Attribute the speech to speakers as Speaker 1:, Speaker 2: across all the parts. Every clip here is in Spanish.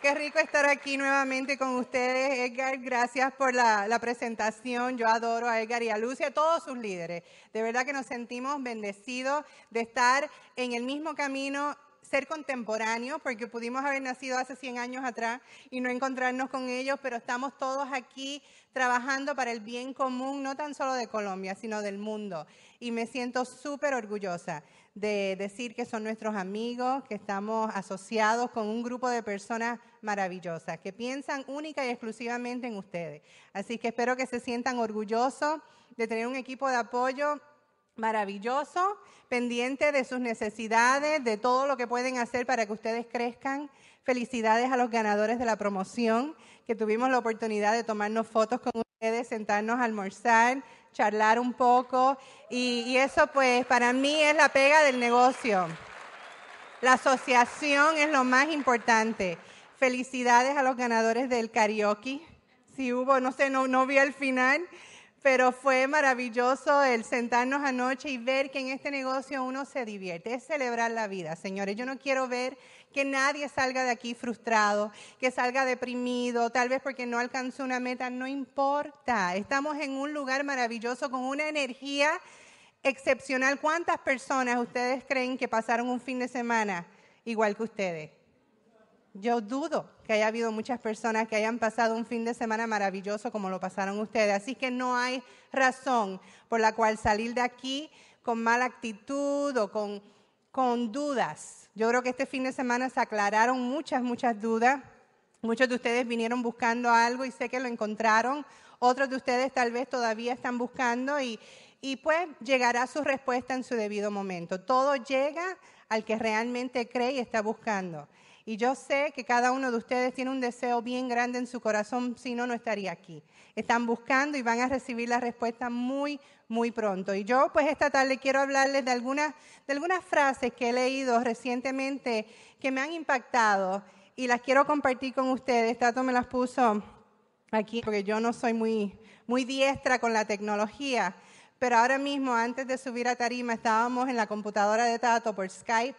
Speaker 1: Qué rico estar aquí nuevamente con ustedes, Edgar. Gracias por la, presentación. Yo adoro a Edgar y a Lucia, a todos sus líderes. De verdad que nos sentimos bendecidos de estar en el mismo camino ser contemporáneos, porque pudimos haber nacido hace 100 años atrás y no encontrarnos con ellos, pero estamos todos aquí trabajando para el bien común, no tan solo de Colombia, sino del mundo. Y me siento súper orgullosa de decir que son nuestros amigos, que estamos asociados con un grupo de personas maravillosas, que piensan única y exclusivamente en ustedes. Así que espero que se sientan orgullosos de tener un equipo de apoyo maravilloso, pendiente de sus necesidades, de todo lo que pueden hacer para que ustedes crezcan. Felicidades a los ganadores de la promoción, que tuvimos la oportunidad de tomarnos fotos con ustedes, sentarnos a almorzar, charlar un poco. Y, eso pues para mí es la pega del negocio. La asociación es lo más importante. Felicidades a los ganadores del karaoke. Si hubo, no sé, no, no vi al final pero fue maravilloso el sentarnos anoche y ver que en este negocio uno se divierte, es celebrar la vida, señores. Yo no quiero ver que nadie salga de aquí frustrado, que salga deprimido, tal vez porque no alcanzó una meta, no importa. Estamos en un lugar maravilloso con una energía excepcional. ¿Cuántas personas ustedes creen que pasaron un fin de semana igual que ustedes? Yo dudo que haya habido muchas personas que hayan pasado un fin de semana maravilloso como lo pasaron ustedes. Así que no hay razón por la cual salir de aquí con mala actitud o con, dudas. Yo creo que este fin de semana se aclararon muchas, muchas dudas. Muchos de ustedes vinieron buscando algo y sé que lo encontraron. Otros de ustedes tal vez todavía están buscando y pues llegará su respuesta en su debido momento. Todo llega al que realmente cree y está buscando. Y yo sé que cada uno de ustedes tiene un deseo bien grande en su corazón, si no, no estaría aquí. Están buscando y van a recibir la respuesta muy, muy pronto. Y yo, pues esta tarde quiero hablarles de algunas, de algunas frases que he leído recientemente que me han impactado y las quiero compartir con ustedes. Tato me las puso aquí porque yo no soy muy, muy diestra con la tecnología, pero ahora mismo, antes de subir a tarima, estábamos en la computadora de Tato por Skype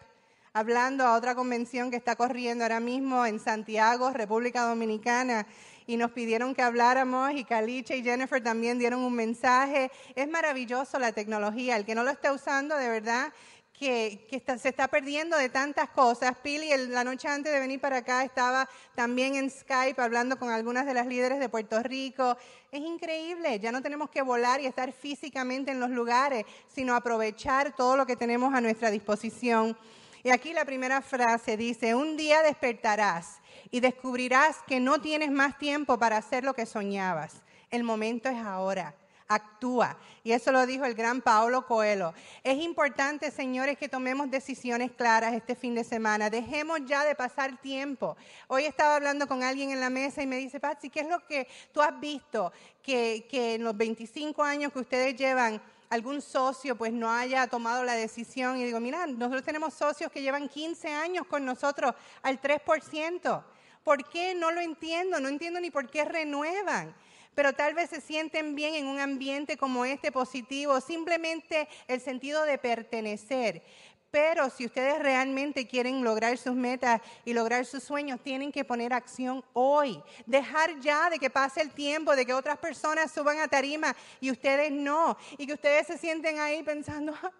Speaker 1: hablando a otra convención que está corriendo ahora mismo en Santiago, República Dominicana, y nos pidieron que habláramos y Caliche y Jennifer también dieron un mensaje. Es maravilloso la tecnología, el que no lo está usando de verdad. Que, se está perdiendo de tantas cosas. Pili, la noche antes de venir para acá, estaba también en Skype hablando con algunas de las líderes de Puerto Rico. Es increíble, ya no tenemos que volar y estar físicamente en los lugares, sino aprovechar todo lo que tenemos a nuestra disposición. Y aquí la primera frase dice, un día despertarás y descubrirás que no tienes más tiempo para hacer lo que soñabas. El momento es ahora. Actúa. Y eso lo dijo el gran Paolo Coelho. Es importante, señores, que tomemos decisiones claras este fin de semana. Dejemos ya de pasar tiempo. Hoy estaba hablando con alguien en la mesa y me dice, Patsy, ¿qué es lo que tú has visto que, que en los 25 años que ustedes llevan algún socio pues no haya tomado la decisión y digo, mira, nosotros tenemos socios que llevan 15 años con nosotros al 3%. ¿Por qué? No lo entiendo, no entiendo ni por qué renuevan pero tal vez se sienten bien en un ambiente como este positivo, simplemente el sentido de pertenecer. Pero si ustedes realmente quieren lograr sus metas y lograr sus sueños, tienen que poner acción hoy. Dejar ya de que pase el tiempo, de que otras personas suban a tarima y ustedes no. Y que ustedes se sienten ahí pensando, ah,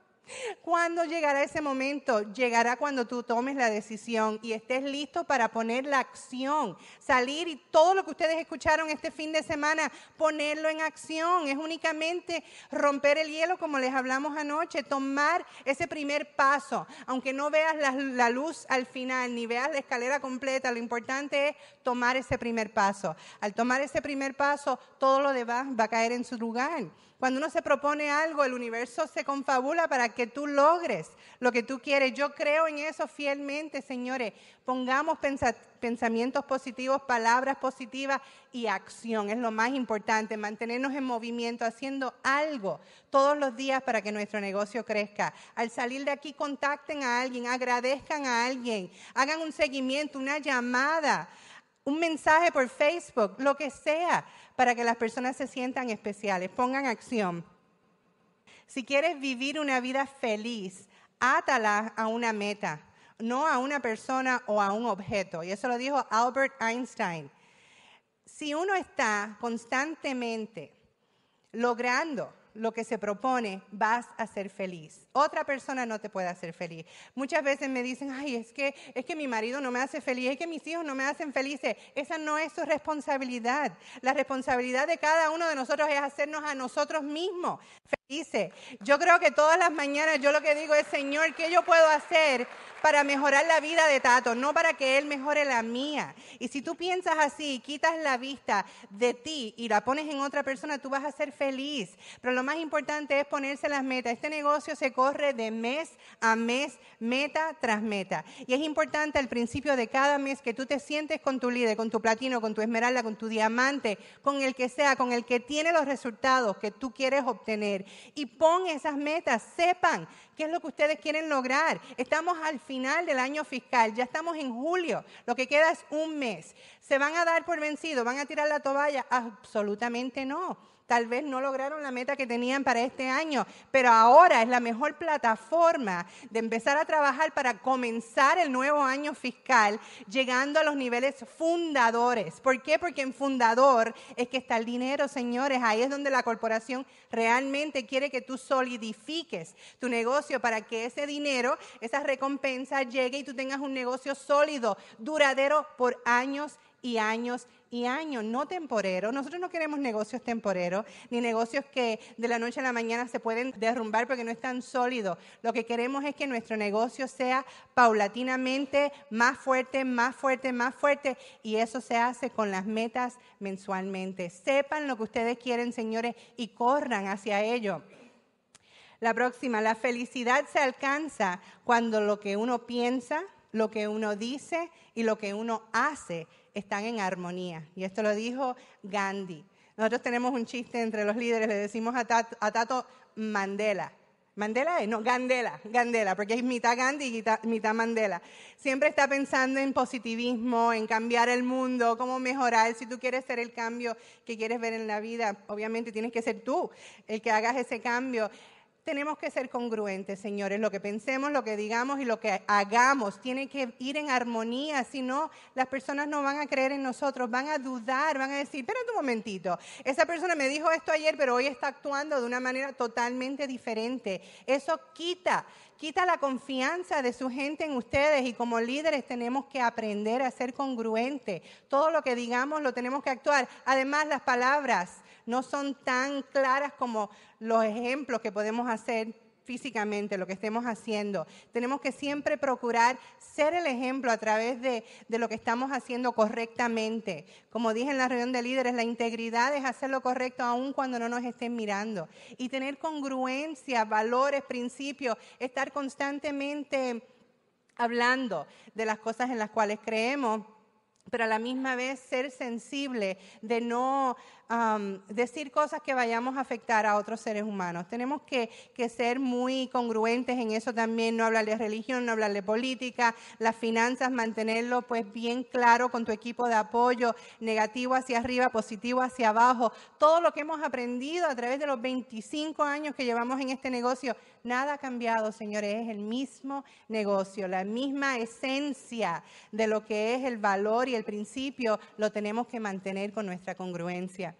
Speaker 1: ¿Cuándo llegará ese momento? Llegará cuando tú tomes la decisión y estés listo para poner la acción, salir y todo lo que ustedes escucharon este fin de semana, ponerlo en acción. Es únicamente romper el hielo como les hablamos anoche, tomar ese primer paso. Aunque no veas la, la luz al final ni veas la escalera completa, lo importante es tomar ese primer paso. Al tomar ese primer paso, todo lo demás va a caer en su lugar. Cuando uno se propone algo, el universo se confabula para que tú logres lo que tú quieres. Yo creo en eso fielmente, señores. Pongamos pensamientos positivos, palabras positivas y acción. Es lo más importante, mantenernos en movimiento, haciendo algo todos los días para que nuestro negocio crezca. Al salir de aquí, contacten a alguien, agradezcan a alguien, hagan un seguimiento, una llamada un mensaje por Facebook, lo que sea, para que las personas se sientan especiales, pongan acción. Si quieres vivir una vida feliz, átala a una meta, no a una persona o a un objeto. Y eso lo dijo Albert Einstein. Si uno está constantemente logrando lo que se propone, vas a ser feliz. Otra persona no te puede hacer feliz. Muchas veces me dicen, ay, es que, es que mi marido no me hace feliz, es que mis hijos no me hacen felices. Esa no es su responsabilidad. La responsabilidad de cada uno de nosotros es hacernos a nosotros mismos felices. Yo creo que todas las mañanas yo lo que digo es, Señor, ¿qué yo puedo hacer para mejorar la vida de Tato? No para que él mejore la mía. Y si tú piensas así, quitas la vista de ti y la pones en otra persona, tú vas a ser feliz. Pero lo más importante es ponerse las metas. Este negocio se corre de mes a mes, meta tras meta. Y es importante al principio de cada mes que tú te sientes con tu líder, con tu platino, con tu esmeralda, con tu diamante, con el que sea, con el que tiene los resultados que tú quieres obtener. Y pon esas metas, sepan qué es lo que ustedes quieren lograr. Estamos al final del año fiscal, ya estamos en julio, lo que queda es un mes. ¿Se van a dar por vencido? ¿Van a tirar la toalla? Absolutamente no tal vez no lograron la meta que tenían para este año, pero ahora es la mejor plataforma de empezar a trabajar para comenzar el nuevo año fiscal llegando a los niveles fundadores. ¿Por qué? Porque en fundador es que está el dinero, señores. Ahí es donde la corporación realmente quiere que tú solidifiques tu negocio para que ese dinero, esa recompensa llegue y tú tengas un negocio sólido, duradero por años y años y año, no temporero. Nosotros no queremos negocios temporeros, ni negocios que de la noche a la mañana se pueden derrumbar porque no están sólidos. Lo que queremos es que nuestro negocio sea paulatinamente más fuerte, más fuerte, más fuerte, y eso se hace con las metas mensualmente. Sepan lo que ustedes quieren, señores, y corran hacia ello. La próxima, la felicidad se alcanza cuando lo que uno piensa, lo que uno dice y lo que uno hace están en armonía. Y esto lo dijo Gandhi. Nosotros tenemos un chiste entre los líderes, le decimos a Tato, Mandela. Mandela no, Gandela, Gandela, porque es mitad Gandhi y mitad Mandela. Siempre está pensando en positivismo, en cambiar el mundo, cómo mejorar. Si tú quieres ser el cambio que quieres ver en la vida, obviamente tienes que ser tú el que hagas ese cambio tenemos que ser congruentes, señores. Lo que pensemos, lo que digamos y lo que hagamos tiene que ir en armonía, si no, las personas no van a creer en nosotros, van a dudar, van a decir, espera un momentito, esa persona me dijo esto ayer, pero hoy está actuando de una manera totalmente diferente. Eso quita, quita la confianza de su gente en ustedes y como líderes tenemos que aprender a ser congruentes. Todo lo que digamos lo tenemos que actuar. Además, las palabras no son tan claras como los ejemplos que podemos hacer físicamente, lo que estemos haciendo. Tenemos que siempre procurar ser el ejemplo a través de, lo que estamos haciendo correctamente. Como dije en la reunión de líderes, la integridad es hacer lo correcto aun cuando no nos estén mirando. Y tener congruencia, valores, principios, estar constantemente hablando de las cosas en las cuales creemos pero a la misma vez ser sensible de no decir cosas que vayamos a afectar a otros seres humanos. Tenemos que, ser muy congruentes en eso también, no hablar de religión, no hablar de política, las finanzas, mantenerlo pues bien claro con tu equipo de apoyo, negativo hacia arriba, positivo hacia abajo. Todo lo que hemos aprendido a través de los 25 años que llevamos en este negocio, nada ha cambiado, señores, es el mismo negocio, la misma esencia de lo que es el valor y el principio, lo tenemos que mantener con nuestra congruencia.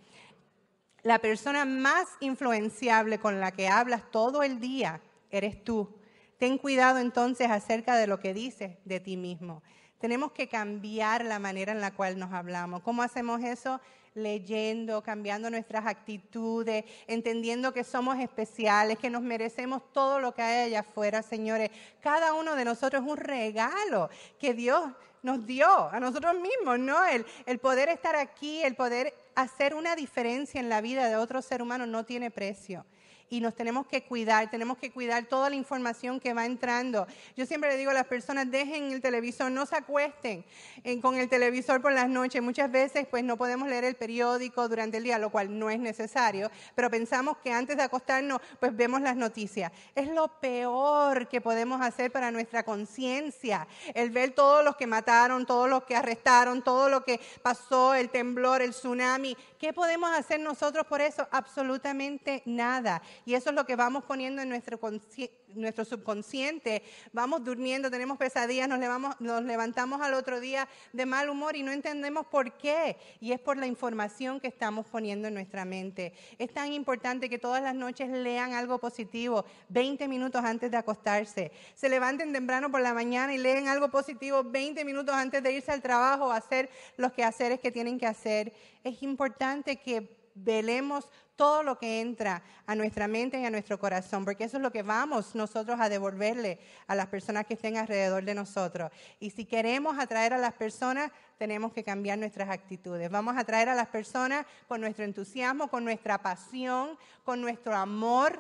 Speaker 1: La persona más influenciable con la que hablas todo el día eres tú. Ten cuidado entonces acerca de lo que dices de ti mismo. Tenemos que cambiar la manera en la cual nos hablamos. ¿Cómo hacemos eso? Leyendo, cambiando nuestras actitudes, entendiendo que somos especiales, que nos merecemos todo lo que hay allá afuera, señores. Cada uno de nosotros es un regalo que Dios nos dio a nosotros mismos, ¿no? El, el poder estar aquí, el poder hacer una diferencia en la vida de otro ser humano no tiene precio y nos tenemos que cuidar, tenemos que cuidar toda la información que va entrando. Yo siempre le digo a las personas, dejen el televisor, no se acuesten eh, con el televisor por las noches. Muchas veces pues no podemos leer el periódico durante el día, lo cual no es necesario, pero pensamos que antes de acostarnos pues vemos las noticias. Es lo peor que podemos hacer para nuestra conciencia, el ver todos los que mataron, todos los que arrestaron, todo lo que pasó, el temblor, el tsunami. ¿Qué podemos hacer nosotros por eso? Absolutamente nada. Y eso es lo que vamos poniendo en nuestro, subconsciente. Vamos durmiendo, tenemos pesadillas, nos levantamos al otro día de mal humor y no entendemos por qué. Y es por la información que estamos poniendo en nuestra mente. Es tan importante que todas las noches lean algo positivo 20 minutos antes de acostarse. Se levanten temprano por la mañana y lean algo positivo 20 minutos antes de irse al trabajo o hacer los quehaceres que tienen que hacer. Es importante que velemos todo lo que entra a nuestra mente y a nuestro corazón, porque eso es lo que vamos nosotros a devolverle a las personas que estén alrededor de nosotros. Y si queremos atraer a las personas, tenemos que cambiar nuestras actitudes. Vamos a atraer a las personas con nuestro entusiasmo, con nuestra pasión, con nuestro amor,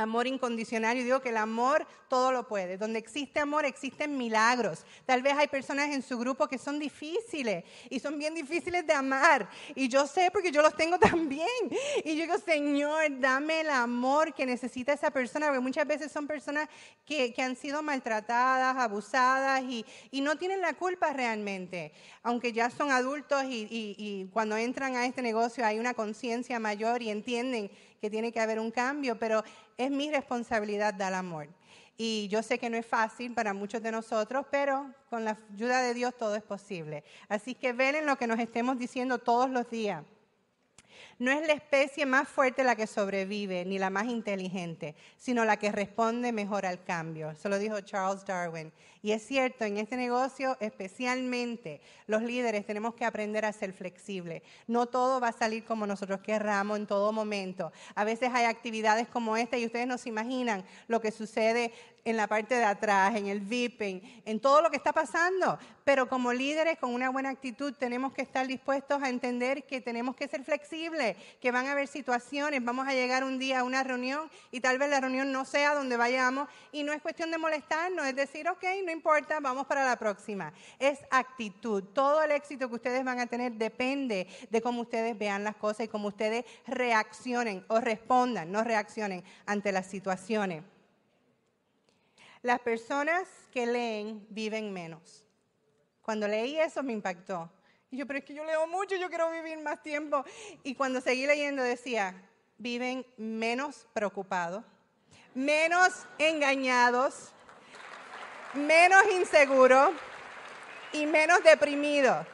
Speaker 1: Amor incondicional, yo digo que el amor todo lo puede. Donde existe amor existen milagros. Tal vez hay personas en su grupo que son difíciles y son bien difíciles de amar. Y yo sé porque yo los tengo también. Y yo digo, Señor, dame el amor que necesita esa persona, porque muchas veces son personas que, han sido maltratadas, abusadas y, no tienen la culpa realmente. Aunque ya son adultos y cuando entran a este negocio hay una conciencia mayor y entienden que tiene que haber un cambio, pero es mi responsabilidad dar amor. Y yo sé que no es fácil para muchos de nosotros, pero con la ayuda de Dios todo es posible. Así que ven en lo que nos estemos diciendo todos los días. No es la especie más fuerte la que sobrevive, ni la más inteligente, sino la que responde mejor al cambio. Se lo dijo Charles Darwin. Y es cierto, en este negocio especialmente los líderes tenemos que aprender a ser flexibles. No todo va a salir como nosotros querramos en todo momento. A veces hay actividades como esta y ustedes no se imaginan lo que sucede en la parte de atrás, en el VIPing, en todo lo que está pasando. Pero como líderes con una buena actitud tenemos que estar dispuestos a entender que tenemos que ser flexibles, que van a haber situaciones, vamos a llegar un día a una reunión y tal vez la reunión no sea donde vayamos y no es cuestión de molestarnos, es decir, ok, no importa, vamos para la próxima. Es actitud. Todo el éxito que ustedes van a tener depende de cómo ustedes vean las cosas y cómo ustedes reaccionen o respondan, no reaccionen ante las situaciones. Las personas que leen viven menos. Cuando leí eso me impactó. Y yo, pero es que yo leo mucho, yo quiero vivir más tiempo. Y cuando seguí leyendo decía, viven menos preocupados, menos engañados, menos inseguro y menos deprimido.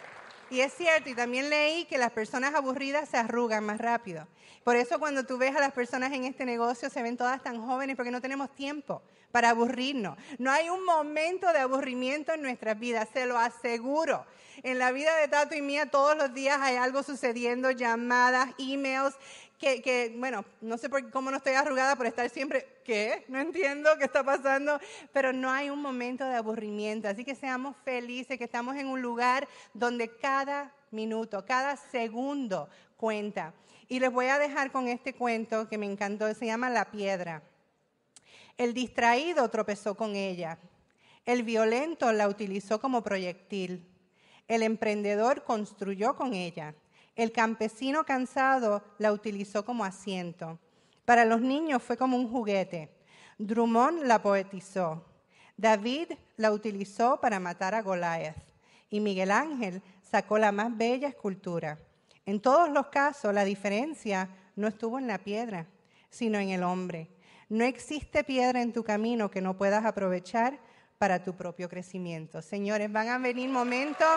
Speaker 1: Y es cierto, y también leí que las personas aburridas se arrugan más rápido. Por eso cuando tú ves a las personas en este negocio se ven todas tan jóvenes porque no tenemos tiempo para aburrirnos. No hay un momento de aburrimiento en nuestras vidas, se lo aseguro. En la vida de Tato y mía todos los días hay algo sucediendo, llamadas, emails, que, que bueno, no sé por cómo no estoy arrugada por estar siempre, ¿qué? No entiendo qué está pasando, pero no hay un momento de aburrimiento. Así que seamos felices, que estamos en un lugar donde cada minuto, cada segundo cuenta. Y les voy a dejar con este cuento que me encantó, se llama La Piedra. El distraído tropezó con ella. El violento la utilizó como proyectil. El emprendedor construyó con ella. El campesino cansado la utilizó como asiento. Para los niños fue como un juguete. Drummond la poetizó. David la utilizó para matar a Goliath. Y Miguel Ángel sacó la más bella escultura. En todos los casos, la diferencia no estuvo en la piedra, sino en el hombre. No existe piedra en tu camino que no puedas aprovechar para tu propio crecimiento. Señores, van a venir momentos,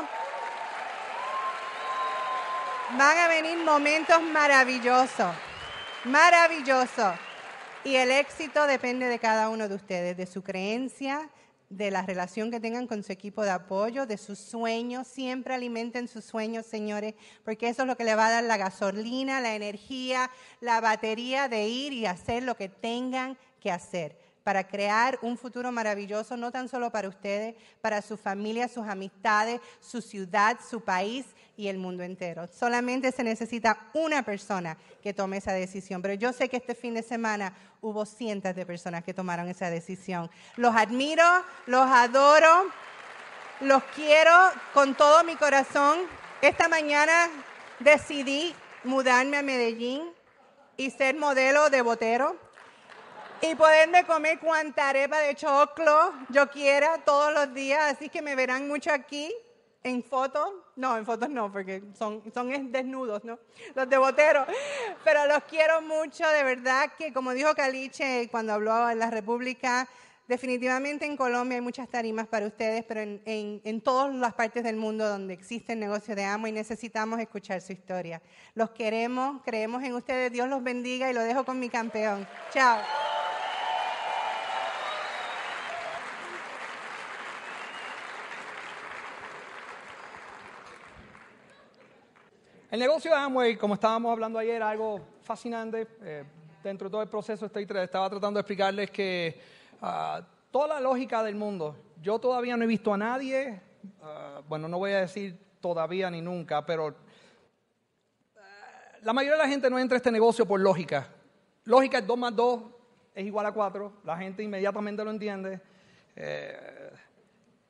Speaker 1: van a venir momentos maravillosos, maravillosos. Y el éxito depende de cada uno de ustedes, de su creencia, de la relación que tengan con su equipo de apoyo, de sus sueños. Siempre alimenten sus sueños, señores, porque eso es lo que le va a dar la gasolina, la energía, la batería de ir y hacer lo que tengan que hacer para crear un futuro maravilloso, no tan solo para ustedes, para su familia, sus amistades, su ciudad, su país y el mundo entero. Solamente se necesita una persona que tome esa decisión, pero yo sé que este fin de semana hubo cientos de personas que tomaron esa decisión. Los admiro, los adoro, los quiero con todo mi corazón. Esta mañana decidí mudarme a Medellín y ser modelo de botero y poderme comer cuanta arepa de choclo yo quiera todos los días. Así que me verán mucho aquí en fotos. No, en fotos no, porque son, son desnudos, ¿no? Los de Botero. Pero los quiero mucho, de verdad que como dijo Caliche cuando hablaba en la República, definitivamente en Colombia hay muchas tarimas para ustedes, pero en, en todas las partes del mundo donde existe el negocio de amo y necesitamos escuchar su historia. Los queremos, creemos en ustedes, Dios los bendiga y lo dejo con mi campeón. Chao.
Speaker 2: El negocio de Amway, como estábamos hablando ayer, algo fascinante. Eh, dentro de todo el proceso estaba tratando de explicarles que ah, toda la lógica del mundo, yo todavía no he visto a nadie, ah, bueno, no voy a decir todavía ni nunca, pero ah, la mayoría de la gente no entra a este negocio por lógica. Lógica es 2 más 2 es igual a 4, la gente inmediatamente lo entiende. Eh,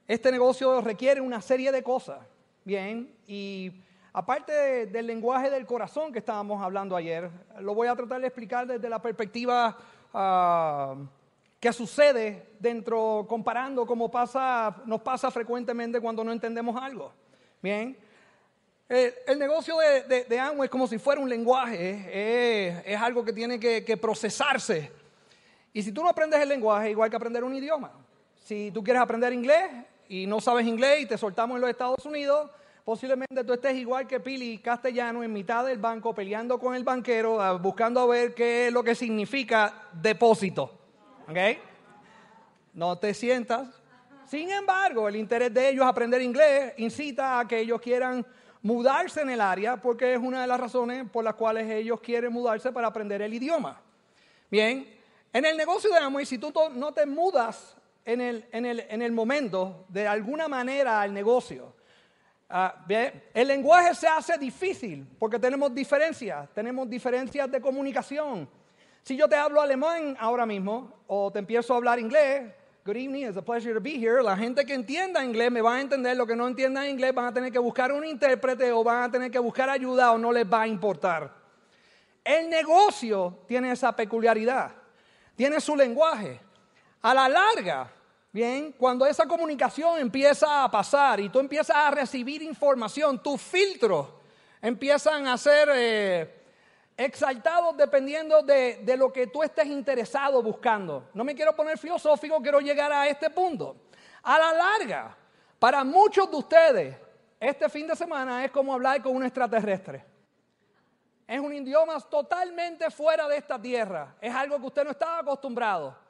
Speaker 2: este negocio requiere una serie de cosas, bien, y aparte del lenguaje del corazón que estábamos hablando ayer, lo voy a tratar de explicar desde la perspectiva ah, que sucede dentro, comparando cómo pasa, nos pasa frecuentemente cuando no entendemos algo. Bien. Eh, el, negocio de, de, es como si fuera un lenguaje, eh, es algo que tiene que, que procesarse. Y si tú no aprendes el lenguaje, igual que aprender un idioma. Si tú quieres aprender inglés y no sabes inglés y te soltamos en los Estados Unidos, Posiblemente tú estés igual que Pili Castellano en mitad del banco peleando con el banquero, ah, buscando a ver qué es lo que significa depósito. ¿Ok? No te sientas. Sin embargo, el interés de ellos aprender inglés incita a que ellos quieran mudarse en el área porque es una de las razones por las cuales ellos quieren mudarse para aprender el idioma. Bien, en el negocio de Amway, si no te mudas en el momento, de alguna manera al negocio, Ah, el lenguaje se hace difícil porque tenemos diferencias, tenemos diferencias de comunicación. Si yo te hablo alemán ahora mismo o te empiezo a hablar inglés, good evening, it's a pleasure to be here. La gente que entienda inglés me va a entender, los que no entiendan inglés van a tener que buscar un intérprete o van a tener que buscar ayuda o no les va a importar. El negocio tiene esa peculiaridad, tiene su lenguaje. A la larga, Bien, cuando esa comunicación empieza a pasar y tú empiezas a recibir información, tus filtros empiezan a ser eh, exaltados dependiendo de, de lo que tú estés interesado buscando. No me quiero poner filosófico, quiero llegar a este punto. A la larga, para muchos de ustedes, este fin de semana es como hablar con un extraterrestre. Es un idioma totalmente fuera de esta tierra. Es algo que usted no estaba acostumbrado.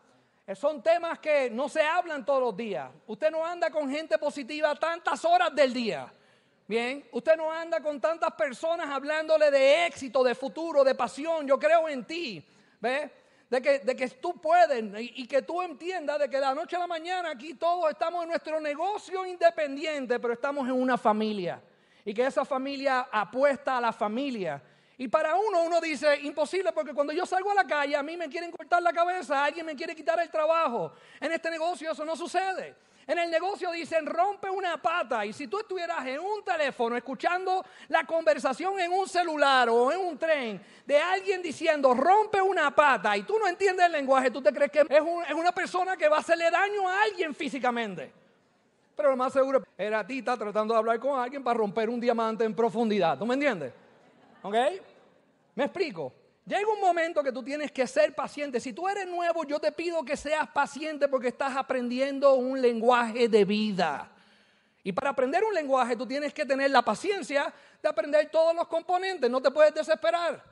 Speaker 2: Eh, son temas que no se hablan todos los días. Usted no anda con gente positiva tantas horas del día. Bien, usted no anda con tantas personas hablándole de éxito, de futuro, de pasión. Yo creo en ti. ¿ve? De que, tú puedes y, y que tú entiendas de que de la noche a la mañana aquí todos estamos en nuestro negocio independiente, pero estamos en una familia. Y que esa familia apuesta a la familia y para uno, uno dice, imposible, porque cuando yo salgo a la calle, a mí me quieren cortar la cabeza, alguien me quiere quitar el trabajo. En este negocio eso no sucede. En el negocio dicen, rompe una pata. Y si tú estuvieras en un teléfono escuchando la conversación en un celular o en un tren de alguien diciendo, rompe una pata, y tú no entiendes el lenguaje, tú te crees que es, una persona que va a hacerle daño a alguien físicamente. Pero lo más seguro era Tita tratando de hablar con alguien para romper un diamante en profundidad. ¿Tú me entiendes? ¿Ok? Me explico. Llega un momento que tú tienes que ser paciente. Si tú eres nuevo, yo te pido que seas paciente porque estás aprendiendo un lenguaje de vida. Y para aprender un lenguaje, tú tienes que tener la paciencia de aprender todos los componentes. No te puedes desesperar.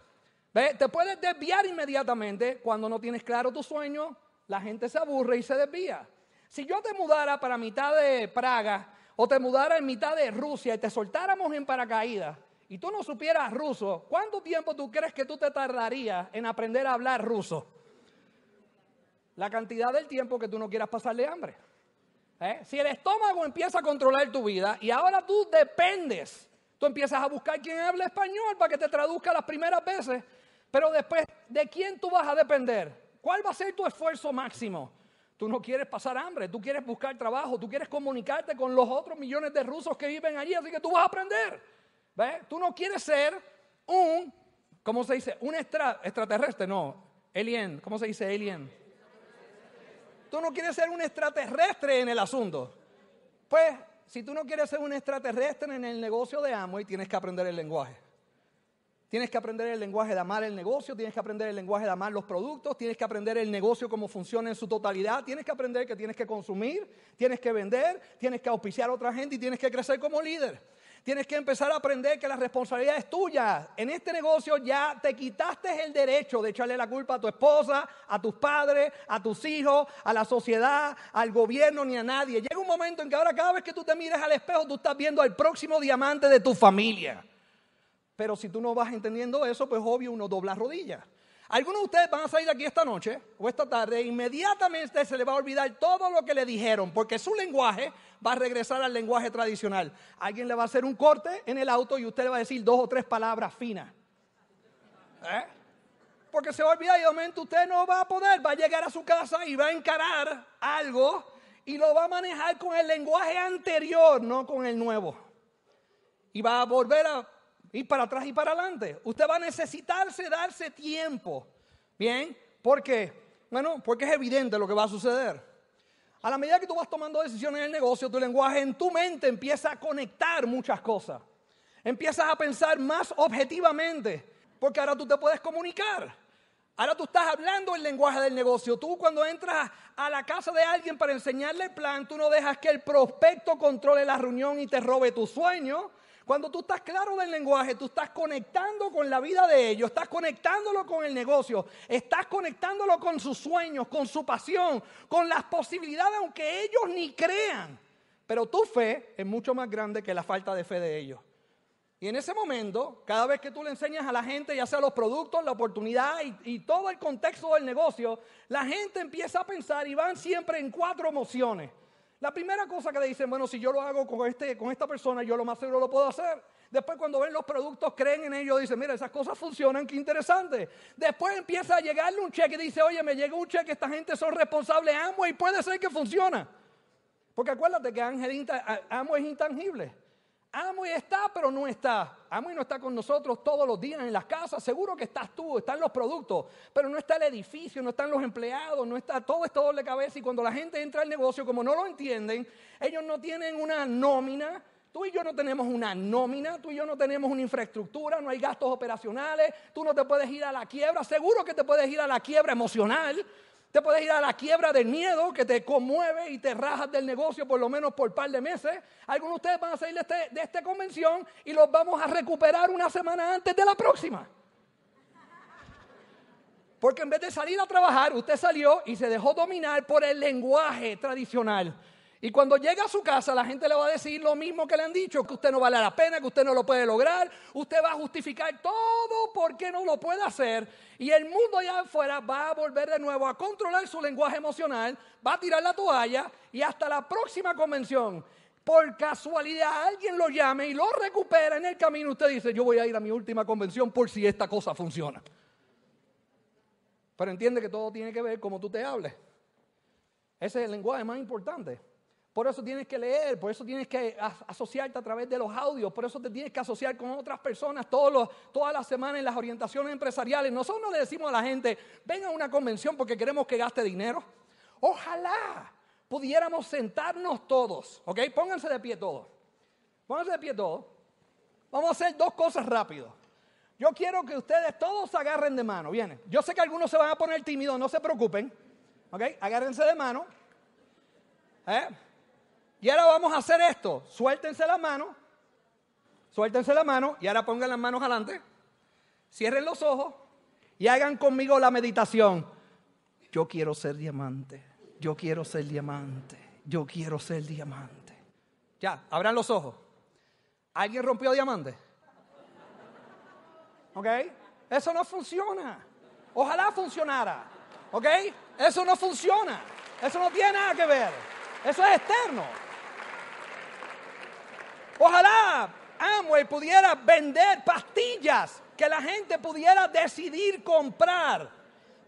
Speaker 2: ¿Ve? Te puedes desviar inmediatamente cuando no tienes claro tu sueño. La gente se aburre y se desvía. Si yo te mudara para mitad de Praga o te mudara en mitad de Rusia y te soltáramos en paracaídas, y tú no supieras ruso, ¿cuánto tiempo tú crees que tú te tardarías en aprender a hablar ruso? La cantidad del tiempo que tú no quieras pasarle hambre. ¿eh? Si el estómago empieza a controlar tu vida y ahora tú dependes, tú empiezas a buscar quien hable español para que te traduzca las primeras veces, pero después, ¿de quién tú vas a depender? ¿Cuál va a ser tu esfuerzo máximo? Tú no quieres pasar hambre, tú quieres buscar trabajo, tú quieres comunicarte con los otros millones de rusos que viven allí, así que tú vas a aprender. Tú no quieres ser un, ¿cómo se dice? Un extraterrestre, no. Alien, ¿cómo se dice alien? Tú no quieres ser un extraterrestre en el asunto. Pues, si tú no quieres ser un extraterrestre en el negocio de y tienes que aprender el lenguaje. Tienes que aprender el lenguaje de amar el negocio, tienes que aprender el lenguaje de amar los productos, tienes que aprender el negocio cómo funciona en su totalidad, tienes que aprender que tienes que consumir, tienes que vender, tienes que auspiciar a otra gente y tienes que crecer como líder. Tienes que empezar a aprender que la responsabilidad es tuya. En este negocio ya te quitaste el derecho de echarle la culpa a tu esposa, a tus padres, a tus hijos, a la sociedad, al gobierno ni a nadie. Llega un momento en que ahora cada vez que tú te miras al espejo, tú estás viendo al próximo diamante de tu familia. Pero si tú no vas entendiendo eso, pues obvio uno dobla rodillas. Algunos de ustedes van a salir aquí esta noche o esta tarde e inmediatamente se le va a olvidar todo lo que le dijeron, porque su lenguaje va a regresar al lenguaje tradicional. Alguien le va a hacer un corte en el auto y usted le va a decir dos o tres palabras finas. Porque se va a olvidar y de momento usted no va a poder, va a llegar a su casa y va a encarar algo y lo va a manejar con el lenguaje anterior, no con el nuevo. Y va a volver a y para atrás y para adelante. Usted va a necesitarse darse tiempo. Bien, ¿por qué? Bueno, porque es evidente lo que va a suceder. A la medida que tú vas tomando decisiones en el negocio, tu lenguaje en tu mente empieza a conectar muchas cosas. Empiezas a pensar más objetivamente, porque ahora tú te puedes comunicar. Ahora tú estás hablando el lenguaje del negocio. Tú cuando entras a la casa de alguien para enseñarle el plan, tú no dejas que el prospecto controle la reunión y te robe tu sueño. Cuando tú estás claro del lenguaje, tú estás conectando con la vida de ellos, estás conectándolo con el negocio, estás conectándolo con sus sueños, con su pasión, con las posibilidades, aunque ellos ni crean. Pero tu fe es mucho más grande que la falta de fe de ellos. Y en ese momento, cada vez que tú le enseñas a la gente, ya sea los productos, la oportunidad y, todo el contexto del negocio, la gente empieza a pensar y van siempre en cuatro emociones. La primera cosa que le dicen, bueno, si yo lo hago con, este, con esta persona, yo lo más seguro lo puedo hacer. Después cuando ven los productos, creen en ellos, dicen, mira, esas cosas funcionan, qué interesante. Después empieza a llegarle un cheque, dice, oye, me llegó un cheque, esta gente son responsables, amo y puede ser que funciona. Porque acuérdate que amo es intangible. Amo está, pero no está. Amo no está con nosotros todos los días en las casas. Seguro que estás tú, están los productos, pero no está el edificio, no están los empleados, no está todo esto doble cabeza. Y cuando la gente entra al negocio, como no lo entienden, ellos no tienen una nómina. Tú y yo no tenemos una nómina, tú y yo no tenemos una infraestructura, no hay gastos operacionales, tú no te puedes ir a la quiebra, seguro que te puedes ir a la quiebra emocional, te puedes ir a la quiebra del miedo que te conmueve y te rajas del negocio por lo menos por un par de meses. Algunos de ustedes van a salir de esta este convención y los vamos a recuperar una semana antes de la próxima. Porque en vez de salir a trabajar, usted salió y se dejó dominar por el lenguaje tradicional y cuando llega a su casa, la gente le va a decir lo mismo que le han dicho, que usted no vale la pena, que usted no lo puede lograr, usted va a justificar todo porque no lo puede hacer. Y el mundo allá afuera va a volver de nuevo a controlar su lenguaje emocional, va a tirar la toalla y hasta la próxima convención, por casualidad alguien lo llame y lo recupera en el camino, usted dice, yo voy a ir a mi última convención por si esta cosa funciona. Pero entiende que todo tiene que ver cómo tú te hables. Ese es el lenguaje más importante. Por eso tienes que leer, por eso tienes que asociarte a través de los audios, por eso te tienes que asociar con otras personas todas las semanas en las orientaciones empresariales. Nosotros no le decimos a la gente, venga a una convención porque queremos que gaste dinero. Ojalá pudiéramos sentarnos todos, ¿ok? Pónganse de pie todos. Pónganse de pie todos. Vamos a hacer dos cosas rápido. Yo quiero que ustedes todos agarren de mano, vienen. Yo sé que algunos se van a poner tímidos, no se preocupen, ¿ok? Agárrense de mano. ¿Eh? Y ahora vamos a hacer esto. Suéltense las manos. Suéltense las manos y ahora pongan las manos adelante. Cierren los ojos y hagan conmigo la meditación. Yo quiero ser diamante. Yo quiero ser diamante. Yo quiero ser diamante. Ya, abran los ojos. ¿Alguien rompió diamante? ¿Ok? Eso no funciona. Ojalá funcionara. ¿Ok? Eso no funciona. Eso no tiene nada que ver. Eso es externo. Ojalá Amway pudiera vender pastillas que la gente pudiera decidir comprar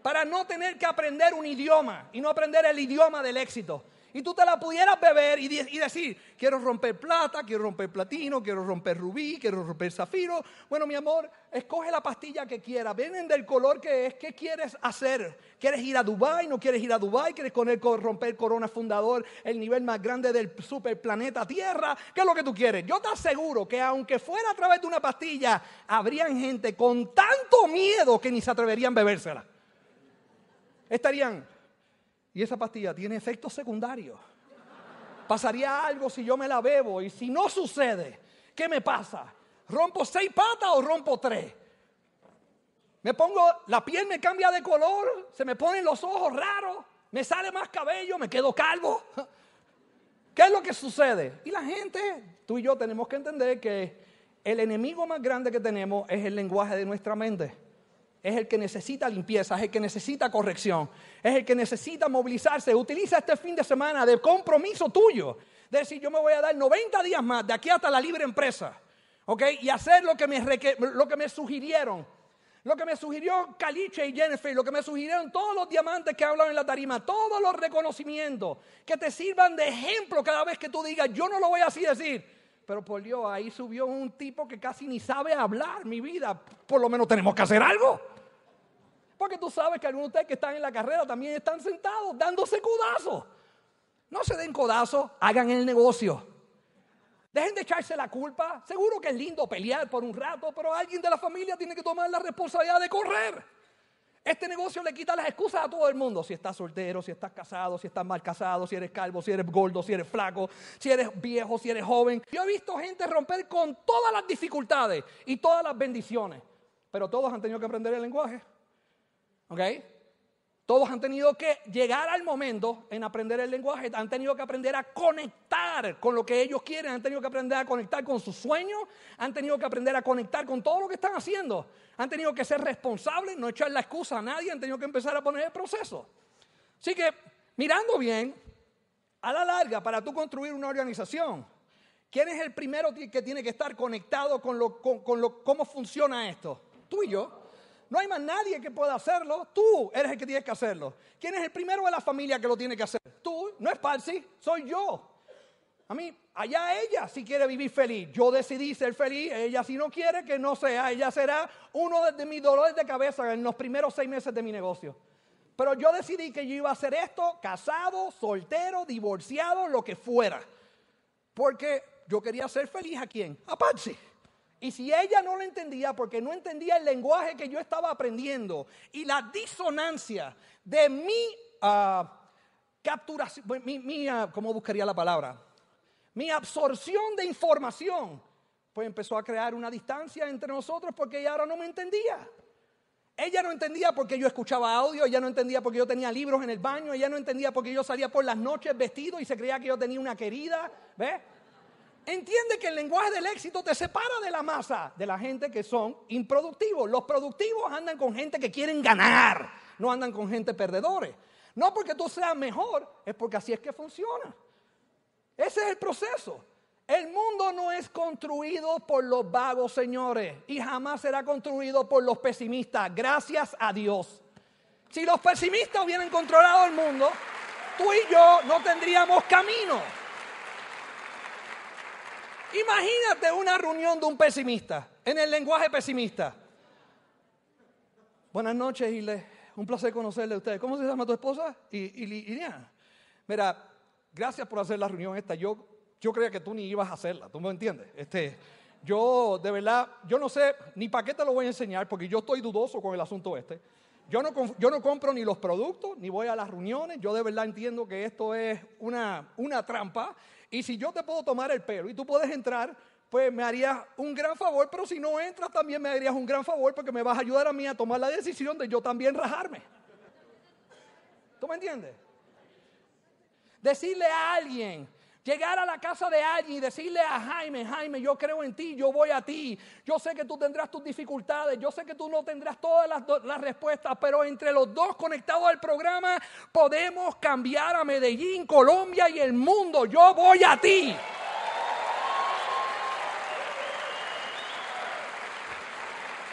Speaker 2: para no tener que aprender un idioma y no aprender el idioma del éxito. Y tú te la pudieras beber y, decir, quiero romper plata, quiero romper platino, quiero romper rubí, quiero romper zafiro. Bueno, mi amor, escoge la pastilla que quieras, vienen del color que es, ¿qué quieres hacer? ¿Quieres ir a Dubai? ¿No quieres ir a Dubai? ¿Quieres con el, romper Corona Fundador, el nivel más grande del superplaneta Tierra? ¿Qué es lo que tú quieres? Yo te aseguro que aunque fuera a través de una pastilla, habrían gente con tanto miedo que ni se atreverían a bebérsela. Estarían, y esa pastilla tiene efectos secundarios. Pasaría algo si yo me la bebo y si no sucede, ¿qué me pasa? ¿Rompo seis patas o rompo tres? Me pongo, la piel me cambia de color, se me ponen los ojos raros, me sale más cabello, me quedo calvo. ¿Qué es lo que sucede? Y la gente, tú y yo tenemos que entender que el enemigo más grande que tenemos es el lenguaje de nuestra mente es el que necesita limpieza, es el que necesita corrección, es el que necesita movilizarse. Utiliza este fin de semana de compromiso tuyo. decir, yo me voy a dar 90 días más de aquí hasta la libre empresa. ¿Ok? Y hacer lo que me, lo que me sugirieron. Lo que me sugirió Caliche y Jennifer, lo que me sugirieron todos los diamantes que hablan en la tarima, todos los reconocimientos que te sirvan de ejemplo cada vez que tú digas, yo no lo voy a así decir, pero por ahí subió un tipo que casi ni sabe hablar, mi vida. Por lo menos tenemos que hacer algo. Porque tú sabes que algunos de ustedes que están en la carrera también están sentados dándose codazos. No se den codazos, hagan el negocio. Dejen de echarse la culpa. Seguro que es lindo pelear por un rato, pero alguien de la familia tiene que tomar la responsabilidad de correr. Este negocio le quita las excusas a todo el mundo. Si estás soltero, si estás casado, si estás mal casado, si eres calvo, si eres gordo, si eres flaco, si eres viejo, si eres joven. Yo he visto gente romper con todas las dificultades y todas las bendiciones. Pero todos han tenido que aprender el lenguaje. ¿Ok? Todos han tenido que llegar al momento en aprender el lenguaje, han tenido que aprender a conectar con lo que ellos quieren, han tenido que aprender a conectar con sus sueños, han tenido que aprender a conectar con todo lo que están haciendo, han tenido que ser responsables, no echar la excusa a nadie, han tenido que empezar a poner el proceso. Así que, mirando bien, a la larga, para tú construir una organización, ¿quién es el primero que tiene que estar conectado con, lo, lo, cómo funciona esto? Tú y yo. No hay más nadie que pueda hacerlo. Tú eres el que tienes que hacerlo. ¿Quién es el primero de la familia que lo tiene que hacer? Tú, no es Patsy, soy yo. A mí, allá ella si quiere vivir feliz. Yo decidí ser feliz. Ella si no quiere, que no sea. Ella será uno de mis dolores de cabeza en los primeros seis meses de mi negocio. Pero yo decidí que yo iba a hacer esto casado, soltero, divorciado, lo que fuera. Porque yo quería ser feliz a quién? A Patsy. Y si ella no lo entendía porque no entendía el lenguaje que yo estaba aprendiendo y la disonancia de mi captura, ah, capturación, mi, ah, ¿cómo buscaría la palabra? Mi absorción de información, pues empezó a crear una distancia entre nosotros porque ella ahora no me entendía. Ella no entendía porque yo escuchaba audio, ella no entendía porque yo tenía libros en el baño, ella no entendía porque yo salía por las noches vestido y se creía que yo tenía una querida, ¿ves? Entiende que el lenguaje del éxito te separa de la masa, de la gente que son improductivos. Los productivos andan con gente que quieren ganar, no andan con gente perdedores. No porque tú seas mejor, es porque así es que funciona. Ese es el proceso. El mundo no es construido por los vagos, señores, y jamás será construido por los pesimistas, gracias a Dios. Si los pesimistas hubieran controlado el mundo, tú y yo no tendríamos camino. Imagínate una reunión de un pesimista, en el lenguaje pesimista. Buenas noches, Ile. Un placer conocerle a ustedes. ¿Cómo se llama tu esposa? Y Mira, gracias por hacer la reunión esta. Yo, yo creía que tú ni ibas a hacerla, ¿tú me entiendes? Este, yo, de verdad, yo no sé ni para qué te lo voy a enseñar, porque yo estoy dudoso con el asunto este. Yo no, yo no, compro ni los productos, ni voy a las reuniones. Yo de verdad entiendo que esto es una, una trampa. Y si yo te puedo tomar el pelo y tú puedes entrar, pues me harías un gran favor, pero si no entras también me harías un gran favor porque me vas a ayudar a mí a tomar la decisión de yo también rajarme. ¿Tú me entiendes? Decirle a alguien, Llegar a la casa de alguien y decirle a Jaime, Jaime, yo creo en ti, yo voy a ti, yo sé que tú tendrás tus dificultades, yo sé que tú no tendrás todas las, respuestas, pero entre los dos conectados al programa podemos cambiar a Medellín, Colombia y el mundo. Yo voy a ti.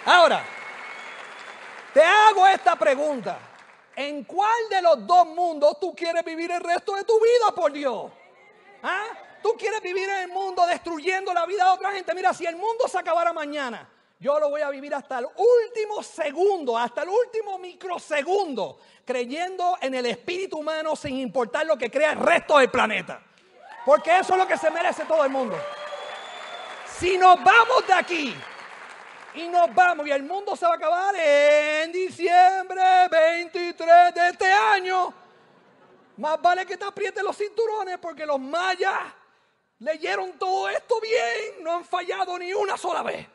Speaker 2: Ahora, te hago esta pregunta. ¿En cuál de los dos mundos tú quieres vivir el resto de tu vida, por Dios? ¿Ah? Tú quieres vivir en el mundo destruyendo la vida de otra gente. Mira, si el mundo se acabara mañana, yo lo voy a vivir hasta el último segundo, hasta el último microsegundo, creyendo en el espíritu humano sin importar lo que crea el resto del planeta. Porque eso es lo que se merece todo el mundo. Si nos vamos de aquí y nos vamos y el mundo se va a acabar en diciembre 23 de este año, más vale que te aprietes los cinturones porque los mayas leyeron todo esto bien, no han fallado ni una sola vez.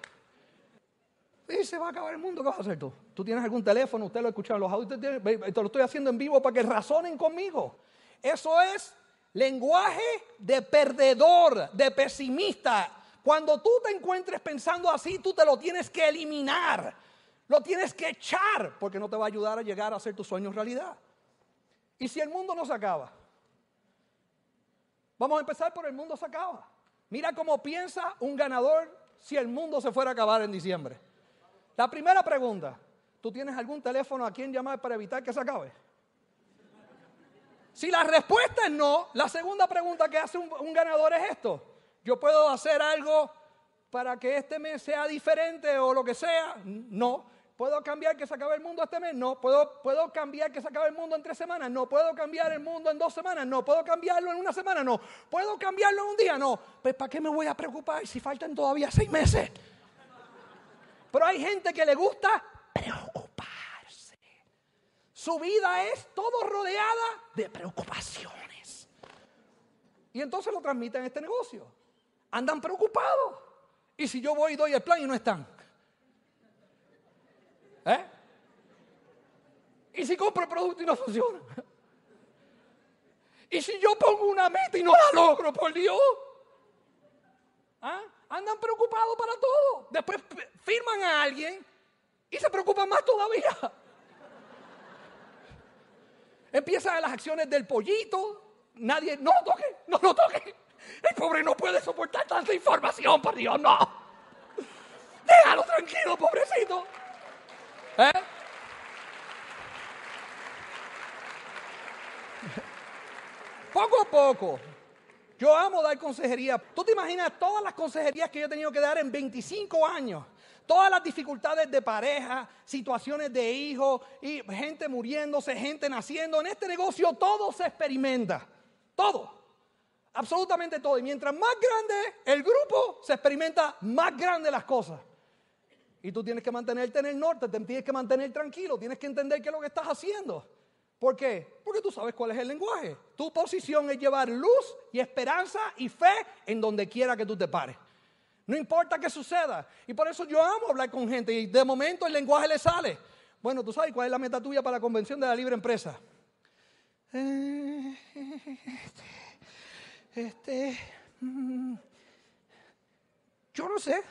Speaker 2: Y se va a acabar el mundo, ¿qué vas a hacer tú? Tú tienes algún teléfono, usted lo escuchado en los audios, te lo estoy haciendo en vivo para que razonen conmigo. Eso es lenguaje de perdedor, de pesimista. Cuando tú te encuentres pensando así, tú te lo tienes que eliminar, lo tienes que echar, porque no te va a ayudar a llegar a hacer tus sueños realidad. ¿Y si el mundo no se acaba? Vamos a empezar por el mundo se acaba. Mira cómo piensa un ganador si el mundo se fuera a acabar en diciembre. La primera pregunta, ¿tú tienes algún teléfono a quien llamar para evitar que se acabe? Si la respuesta es no, la segunda pregunta que hace un, un ganador es esto. ¿Yo puedo hacer algo para que este mes sea diferente o lo que sea? No. ¿Puedo cambiar que se acabe el mundo este mes? No. ¿Puedo, ¿Puedo cambiar que se acabe el mundo en tres semanas? No. ¿Puedo cambiar el mundo en dos semanas? No. ¿Puedo cambiarlo en una semana? No. ¿Puedo cambiarlo en un día? No. Pues ¿para qué me voy a preocupar si faltan todavía seis meses? Pero hay gente que le gusta preocuparse. Su vida es todo rodeada de preocupaciones. Y entonces lo transmiten en este negocio. Andan preocupados. Y si yo voy y doy el plan y no están. ¿Eh? ¿Y si compro el producto y no funciona? ¿Y si yo pongo una meta y no la logro, por Dios? ¿Ah? Andan preocupados para todo. Después firman a alguien y se preocupan más todavía. Empiezan las acciones del pollito. Nadie, no lo toque, no lo toque. El pobre no puede soportar tanta información, por Dios, no. Déjalo tranquilo, pobrecito. ¿Eh? Poco a poco. Yo amo dar consejería. Tú te imaginas todas las consejerías que yo he tenido que dar en 25 años. Todas las dificultades de pareja, situaciones de hijos, y gente muriéndose, gente naciendo. En este negocio todo se experimenta. Todo. Absolutamente todo. Y mientras más grande el grupo, se experimenta más grande las cosas. Y tú tienes que mantenerte en el norte, te tienes que mantener tranquilo, tienes que entender qué es lo que estás haciendo. ¿Por qué? Porque tú sabes cuál es el lenguaje. Tu posición es llevar luz y esperanza y fe en donde quiera que tú te pares. No importa qué suceda. Y por eso yo amo hablar con gente y de momento el lenguaje le sale. Bueno, tú sabes cuál es la meta tuya para la convención de la libre empresa.
Speaker 1: Eh,
Speaker 2: este, este, mm, yo no sé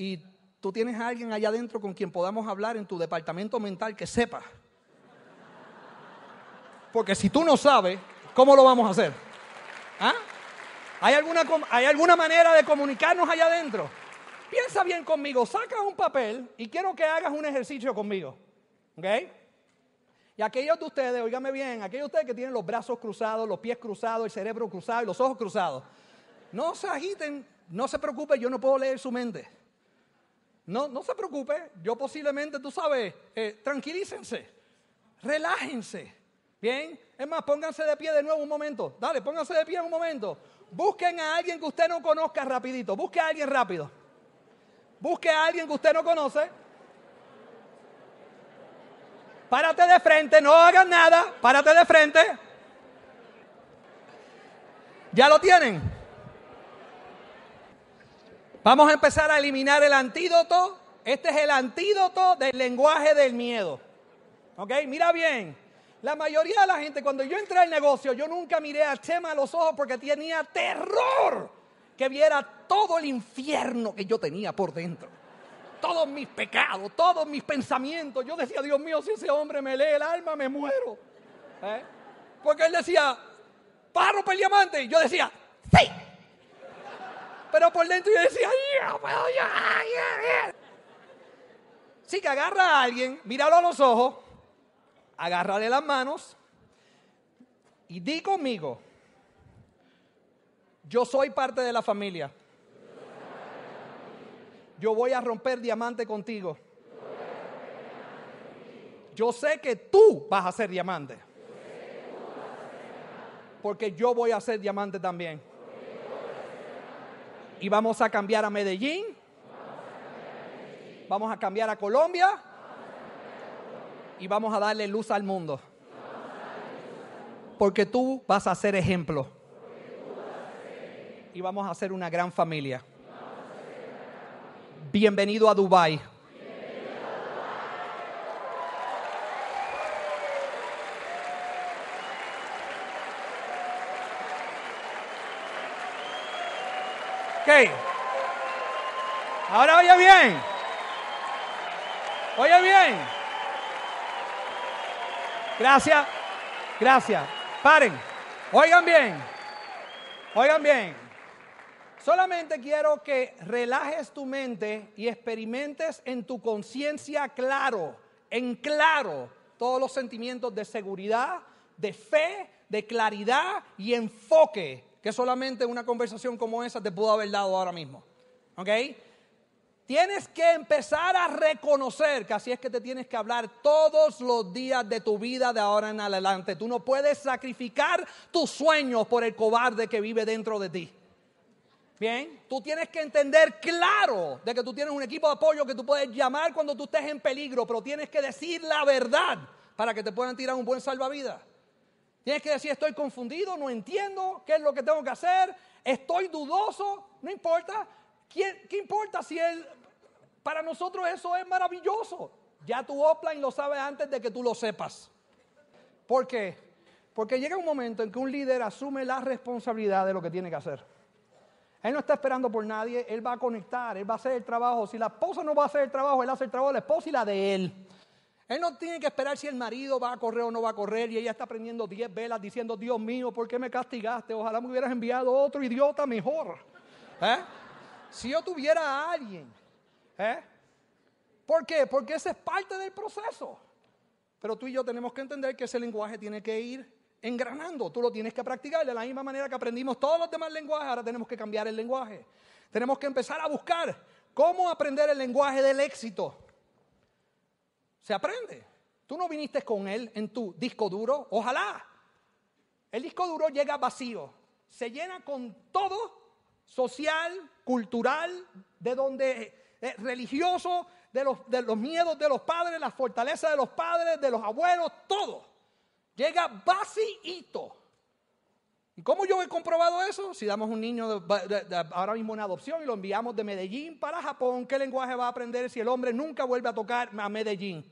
Speaker 2: y tú tienes a alguien allá adentro con quien podamos hablar en tu departamento mental que sepa. Porque si tú no sabes, ¿cómo lo vamos a hacer? ¿Ah? ¿Hay, alguna, ¿Hay alguna manera de comunicarnos allá adentro? Piensa bien conmigo, saca un papel y quiero que hagas un ejercicio conmigo. ¿Ok? Y aquellos de ustedes, oígame bien, aquellos de ustedes que tienen los brazos cruzados, los pies cruzados, el cerebro cruzado y los ojos cruzados, no se agiten, no se preocupen, yo no puedo leer su mente. No, no se preocupe, yo posiblemente, tú sabes, eh, tranquilícense, relájense. Bien, es más, pónganse de pie de nuevo un momento. Dale, pónganse de pie un momento. Busquen a alguien que usted no conozca rapidito. Busque a alguien rápido. Busque a alguien que usted no conoce. Párate de frente, no hagan nada. Párate de frente. ¿Ya lo tienen? Vamos a empezar a eliminar el antídoto. Este es el antídoto del lenguaje del miedo. ¿Ok? Mira bien. La mayoría de la gente, cuando yo entré al negocio, yo nunca miré a Chema a los ojos porque tenía terror que viera todo el infierno que yo tenía por dentro. Todos mis pecados, todos mis pensamientos. Yo decía, Dios mío, si ese hombre me lee el alma, me muero. ¿Eh? Porque él decía, pájaro el diamante. yo decía, sí. Pero por dentro yo decía, yo Así que agarra a alguien, míralo a los ojos, agárrale las manos y di conmigo, yo soy parte de la familia. Yo voy a romper diamante contigo. Yo sé que tú vas a ser diamante. Porque yo voy a ser diamante también. Y vamos a cambiar a Medellín. Vamos a cambiar a Colombia. Y vamos a darle luz al mundo. Porque tú vas a ser ejemplo. Y vamos a ser una gran familia. Bienvenido a Dubai. Ahora oye bien. Oye bien. Gracias. Gracias. Paren. Oigan bien. Oigan bien. Solamente quiero que relajes tu mente y experimentes en tu conciencia claro, en claro, todos los sentimientos de seguridad, de fe, de claridad y enfoque que solamente una conversación como esa te pudo haber dado ahora mismo. ¿Ok? Tienes que empezar a reconocer que así es que te tienes que hablar todos los días de tu vida de ahora en adelante. Tú no puedes sacrificar tus sueños por el cobarde que vive dentro de ti. Bien, tú tienes que entender claro de que tú tienes un equipo de apoyo que tú puedes llamar cuando tú estés en peligro, pero tienes que decir la verdad para que te puedan tirar un buen salvavidas. Tienes que decir, estoy confundido, no entiendo qué es lo que tengo que hacer, estoy dudoso, no importa. ¿Qué, importa si él, para nosotros eso es maravilloso? Ya tu offline lo sabe antes de que tú lo sepas. ¿Por qué? Porque llega un momento en que un líder asume la responsabilidad de lo que tiene que hacer. Él no está esperando por nadie, él va a conectar, él va a hacer el trabajo. Si la esposa no va a hacer el trabajo, él hace el trabajo de la esposa y la de él. Él no tiene que esperar si el marido va a correr o no va a correr y ella está prendiendo 10 velas diciendo, Dios mío, ¿por qué me castigaste? Ojalá me hubieras enviado otro idiota mejor. ¿Eh? Si yo tuviera a alguien. ¿eh? ¿Por qué? Porque ese es parte del proceso. Pero tú y yo tenemos que entender que ese lenguaje tiene que ir engranando. Tú lo tienes que practicar de la misma manera que aprendimos todos los demás lenguajes. Ahora tenemos que cambiar el lenguaje. Tenemos que empezar a buscar cómo aprender el lenguaje del éxito. Se aprende. Tú no viniste con él en tu disco duro, ojalá. El disco duro llega vacío, se llena con todo social, cultural, de donde eh, eh, religioso, de los, de los miedos de los padres, la fortaleza de los padres, de los abuelos, todo. Llega vacíito cómo yo he comprobado eso? Si damos un niño ahora mismo en adopción y lo enviamos de Medellín para Japón, ¿qué lenguaje va a aprender si el hombre nunca vuelve a tocar a Medellín?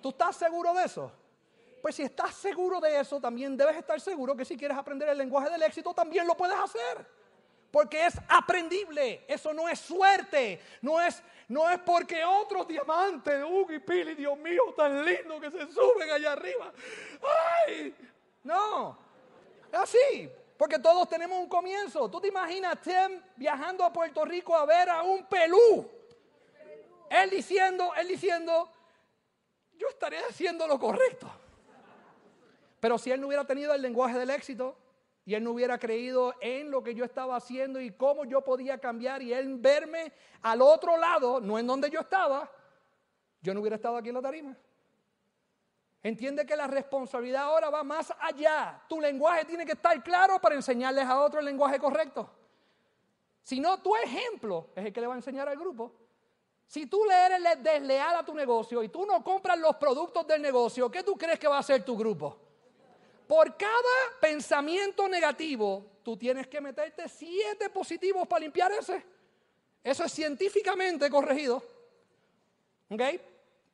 Speaker 2: ¿Tú estás seguro de eso? Pues si estás seguro de eso, también debes estar seguro que si quieres aprender el lenguaje del éxito, también lo puedes hacer. Porque es aprendible, eso no es suerte, no es, no es porque otros diamantes, Hugo y Pili, Dios mío, tan lindo que se suben allá arriba. ¡Ay! No, Así, ah, porque todos tenemos un comienzo. ¿Tú te imaginas Tim viajando a Puerto Rico a ver a un pelú? Él diciendo, él diciendo, yo estaré haciendo lo correcto. Pero si él no hubiera tenido el lenguaje del éxito y él no hubiera creído en lo que yo estaba haciendo y cómo yo podía cambiar y él verme al otro lado, no en donde yo estaba, yo no hubiera estado aquí en la tarima. Entiende que la responsabilidad ahora va más allá. Tu lenguaje tiene que estar claro para enseñarles a otro el lenguaje correcto. Si no, tu ejemplo es el que le va a enseñar al grupo. Si tú le eres desleal a tu negocio y tú no compras los productos del negocio, ¿qué tú crees que va a hacer tu grupo? Por cada pensamiento negativo, tú tienes que meterte siete positivos para limpiar ese. Eso es científicamente corregido. ¿Ok?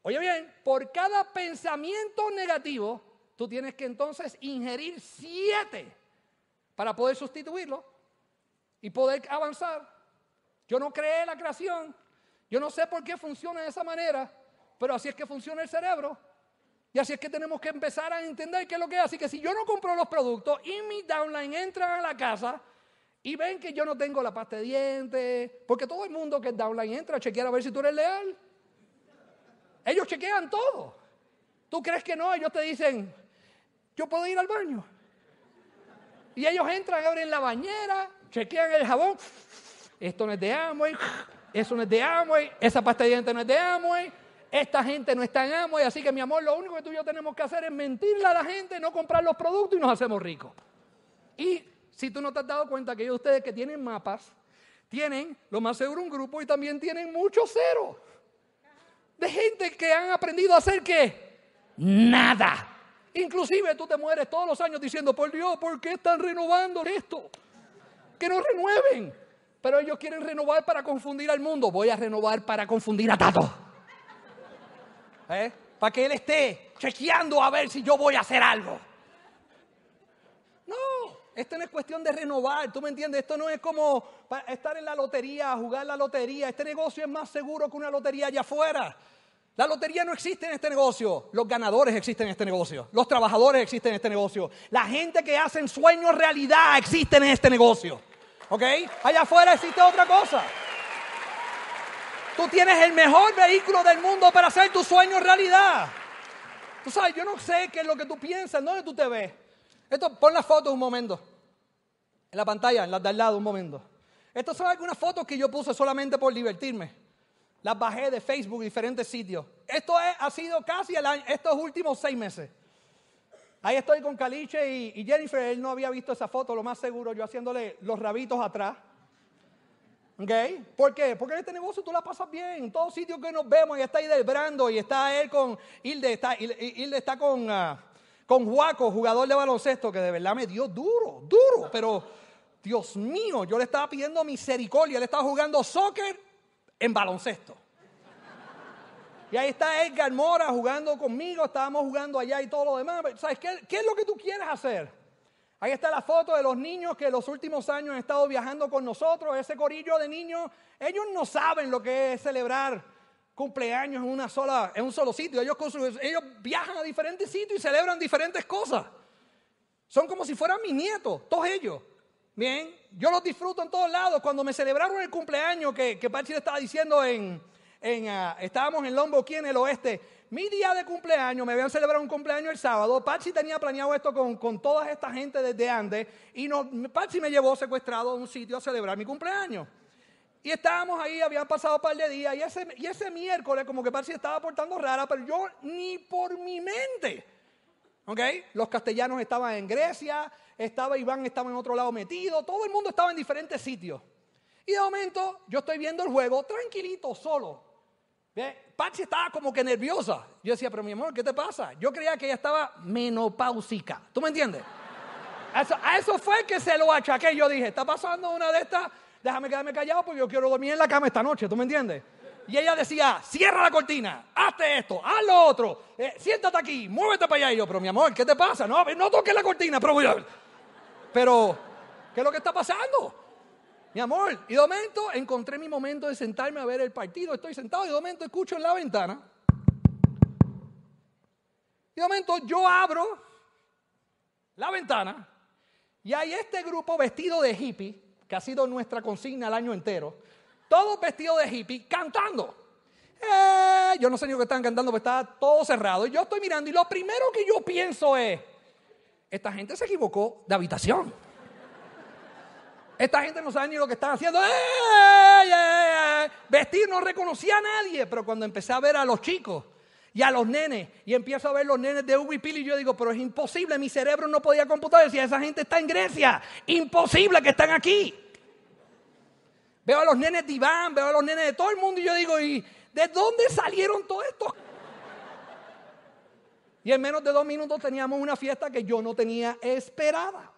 Speaker 2: Oye bien, por cada pensamiento negativo, tú tienes que entonces ingerir siete para poder sustituirlo y poder avanzar. Yo no creé la creación, yo no sé por qué funciona de esa manera, pero así es que funciona el cerebro. Y así es que tenemos que empezar a entender qué es lo que es. Así que si yo no compro los productos y mi downline entra a la casa y ven que yo no tengo la pasta de dientes, porque todo el mundo que es downline entra a chequear a ver si tú eres leal. Ellos chequean todo. ¿Tú crees que no? Ellos te dicen, yo puedo ir al baño. Y ellos entran, abren la bañera, chequean el jabón. Esto no es de Amway, eso no es de Amway, esa pasta de dientes no es de Amway, esta gente no está en Amway, así que mi amor, lo único que tú y yo tenemos que hacer es mentirle a la gente, no comprar los productos y nos hacemos ricos. Y si tú no te has dado cuenta, que ellos ustedes que tienen mapas, tienen lo más seguro un grupo y también tienen muchos ceros de gente que han aprendido a hacer qué? Nada. Inclusive tú te mueres todos los años diciendo, por Dios, ¿por qué están renovando esto? Que no renueven. Pero ellos quieren renovar para confundir al mundo. Voy a renovar para confundir a Tato. ¿Eh? Para que él esté chequeando a ver si yo voy a hacer algo. Esto no es cuestión de renovar, ¿tú me entiendes? Esto no es como estar en la lotería, jugar la lotería. Este negocio es más seguro que una lotería allá afuera. La lotería no existe en este negocio. Los ganadores existen en este negocio. Los trabajadores existen en este negocio. La gente que hace sueños realidad existe en este negocio. ¿Ok? Allá afuera existe otra cosa. Tú tienes el mejor vehículo del mundo para hacer tus sueños realidad. Tú sabes, yo no sé qué es lo que tú piensas, dónde tú te ves. Esto, pon las fotos un momento. En la pantalla, en las de al lado, un momento. Estas son algunas fotos que yo puse solamente por divertirme. Las bajé de Facebook, diferentes sitios. Esto ha sido casi el año, estos últimos seis meses. Ahí estoy con Caliche y, Jennifer. Él no había visto esa foto, lo más seguro, yo haciéndole los rabitos atrás. ¿Ok? ¿Por qué? Porque en este negocio tú la pasas bien. En todos sitios que nos vemos, y está ahí del Brando, y está él con Hilde, está, Hilde está con. Ah, con Juaco, jugador de baloncesto, que de verdad me dio duro, duro, pero Dios mío, yo le estaba pidiendo misericordia, le estaba jugando soccer en baloncesto. Y ahí está Edgar Mora jugando conmigo, estábamos jugando allá y todo lo demás. ¿Sabes qué, qué es lo que tú quieres hacer? Ahí está la foto de los niños que en los últimos años han estado viajando con nosotros, ese corillo de niños, ellos no saben lo que es celebrar cumpleaños en, una sola, en un solo sitio. Ellos, ellos viajan a diferentes sitios y celebran diferentes cosas. Son como si fueran mis nietos, todos ellos. Bien, yo los disfruto en todos lados. Cuando me celebraron el cumpleaños que, que Pachi le estaba diciendo en, en ah, estábamos en Lombo, aquí en el oeste, mi día de cumpleaños, me habían celebrado un cumpleaños el sábado. Pachi tenía planeado esto con, toda esta gente desde antes. Y no, Patsy me llevó secuestrado a un sitio a celebrar mi cumpleaños. Y estábamos ahí, habían pasado un par de días, y ese, y ese miércoles como que Patsy estaba portando rara, pero yo ni por mi mente. ¿Ok? Los castellanos estaban en Grecia, estaba Iván, estaba en otro lado metido, todo el mundo estaba en diferentes sitios. Y de momento yo estoy viendo el juego tranquilito, solo. ¿Ve? Patsy estaba como que nerviosa. Yo decía, pero mi amor, ¿qué te pasa? Yo creía que ella estaba menopáusica. ¿Tú me entiendes? a eso fue que se lo achaqué. Yo dije, está pasando una de estas déjame quedarme callado porque yo quiero dormir en la cama esta noche, ¿tú me entiendes? Y ella decía, cierra la cortina, hazte esto, haz lo otro, eh, siéntate aquí, muévete para allá. Y yo, pero mi amor, ¿qué te pasa? No, no toques la cortina, pero, pero, ¿qué es lo que está pasando? Mi amor, y de momento encontré mi momento de sentarme a ver el partido. Estoy sentado y de momento escucho en la ventana. Y de momento yo abro la ventana y hay este grupo vestido de hippie que ha sido nuestra consigna el año entero, todos vestidos de hippie, cantando. Eh, yo no sé ni lo que están cantando, pero pues está todo cerrado. Y yo estoy mirando y lo primero que yo pienso es, esta gente se equivocó de habitación. Esta gente no sabe ni lo que están haciendo. ¡Eh, eh, Vestir no reconocía a nadie, pero cuando empecé a ver a los chicos y a los nenes, y empiezo a ver los nenes de Ubi Pili, yo digo, pero es imposible, mi cerebro no podía computar, decía, esa gente está en Grecia, imposible que están aquí. Veo a los nenes de Iván, veo a los nenes de todo el mundo y yo digo, ¿y de dónde salieron todos estos? Y en menos de dos minutos teníamos una fiesta que yo no tenía esperada.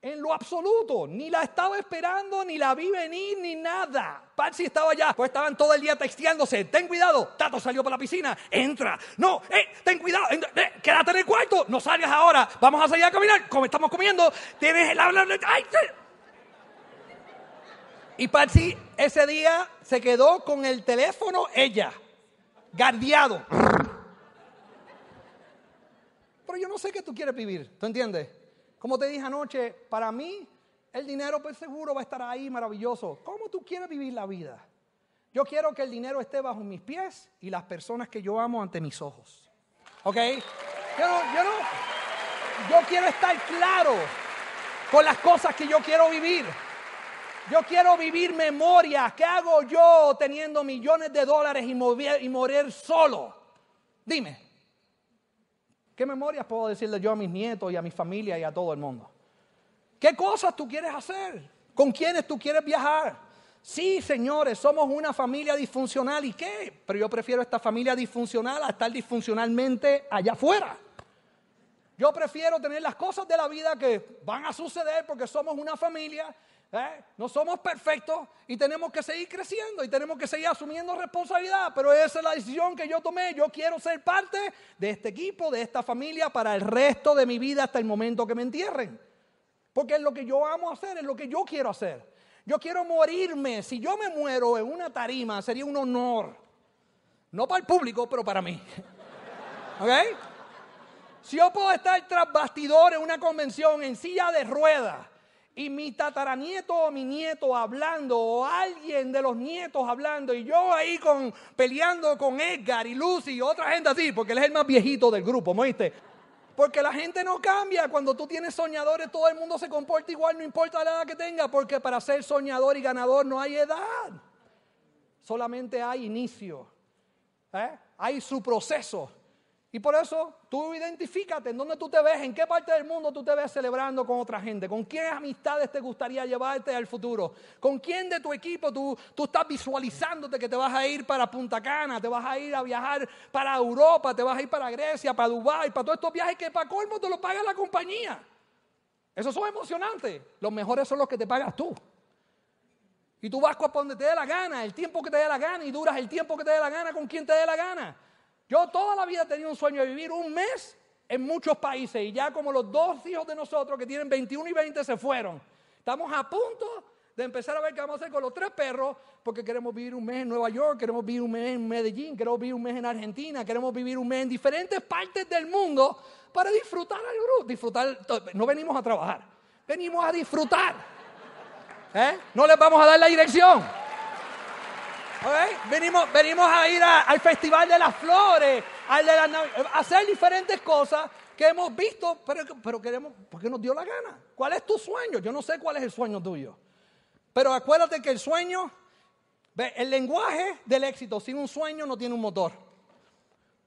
Speaker 2: En lo absoluto. Ni la estaba esperando, ni la vi venir, ni nada. Patsy estaba allá. Pues estaban todo el día texteándose. Ten cuidado. Tato salió para la piscina. Entra. No, eh, ten cuidado. Eh, quédate en el cuarto. No salgas ahora. Vamos a salir a caminar. Como estamos comiendo. Tienes el habla. ¡Ay! Y Patsy ese día se quedó con el teléfono ella, guardiado. Pero yo no sé qué tú quieres vivir, ¿tú entiendes? Como te dije anoche, para mí el dinero pues seguro va a estar ahí maravilloso. ¿Cómo tú quieres vivir la vida? Yo quiero que el dinero esté bajo mis pies y las personas que yo amo ante mis ojos. ¿Ok? Yo yo quiero estar claro con las cosas que yo quiero vivir. Yo quiero vivir memoria. ¿Qué hago yo teniendo millones de dólares y, y morir solo? Dime, ¿qué memorias puedo decirle yo a mis nietos y a mi familia y a todo el mundo? ¿Qué cosas tú quieres hacer? ¿Con quiénes tú quieres viajar? Sí, señores, somos una familia disfuncional. ¿Y qué? Pero yo prefiero esta familia disfuncional a estar disfuncionalmente allá afuera. Yo prefiero tener las cosas de la vida que van a suceder porque somos una familia, ¿eh? no somos perfectos y tenemos que seguir creciendo y tenemos que seguir asumiendo responsabilidad. Pero esa es la decisión que yo tomé. Yo quiero ser parte de este equipo, de esta familia para el resto de mi vida hasta el momento que me entierren. Porque es lo que yo amo hacer, es lo que yo quiero hacer. Yo quiero morirme. Si yo me muero en una tarima, sería un honor. No para el público, pero para mí. ¿Ok? Si yo puedo estar tras bastidor en una convención en silla de ruedas y mi tataranieto o mi nieto hablando o alguien de los nietos hablando y yo ahí con, peleando con Edgar y Lucy y otra gente así, porque él es el más viejito del grupo, ¿me oíste? Porque la gente no cambia. Cuando tú tienes soñadores, todo el mundo se comporta igual, no importa la edad que tenga, porque para ser soñador y ganador no hay edad. Solamente hay inicio. ¿eh? Hay su proceso. Y por eso tú identifícate en dónde tú te ves, en qué parte del mundo tú te ves celebrando con otra gente, con qué amistades te gustaría llevarte al futuro, con quién de tu equipo tú, tú estás visualizándote que te vas a ir para Punta Cana, te vas a ir a viajar para Europa, te vas a ir para Grecia, para Dubái, para todos estos viajes que para colmo te lo paga la compañía. Esos son emocionantes. Los mejores son los que te pagas tú. Y tú vas a donde te dé la gana, el tiempo que te dé la gana, y duras el tiempo que te dé la gana con quien te dé la gana. Yo toda la vida he tenido un sueño de vivir un mes en muchos países y ya como los dos hijos de nosotros que tienen 21 y 20 se fueron, estamos a punto de empezar a ver qué vamos a hacer con los tres perros, porque queremos vivir un mes en Nueva York, queremos vivir un mes en Medellín, queremos vivir un mes en Argentina, queremos vivir un mes en diferentes partes del mundo para disfrutar al grupo, disfrutar, no venimos a trabajar, venimos a disfrutar. ¿eh? No les vamos a dar la dirección. ¿Eh? Venimos, venimos a ir al Festival de las Flores, al de las a hacer diferentes cosas que hemos visto, pero, pero queremos, porque nos dio la gana. ¿Cuál es tu sueño? Yo no sé cuál es el sueño tuyo. Pero acuérdate que el sueño, el lenguaje del éxito sin un sueño no tiene un motor.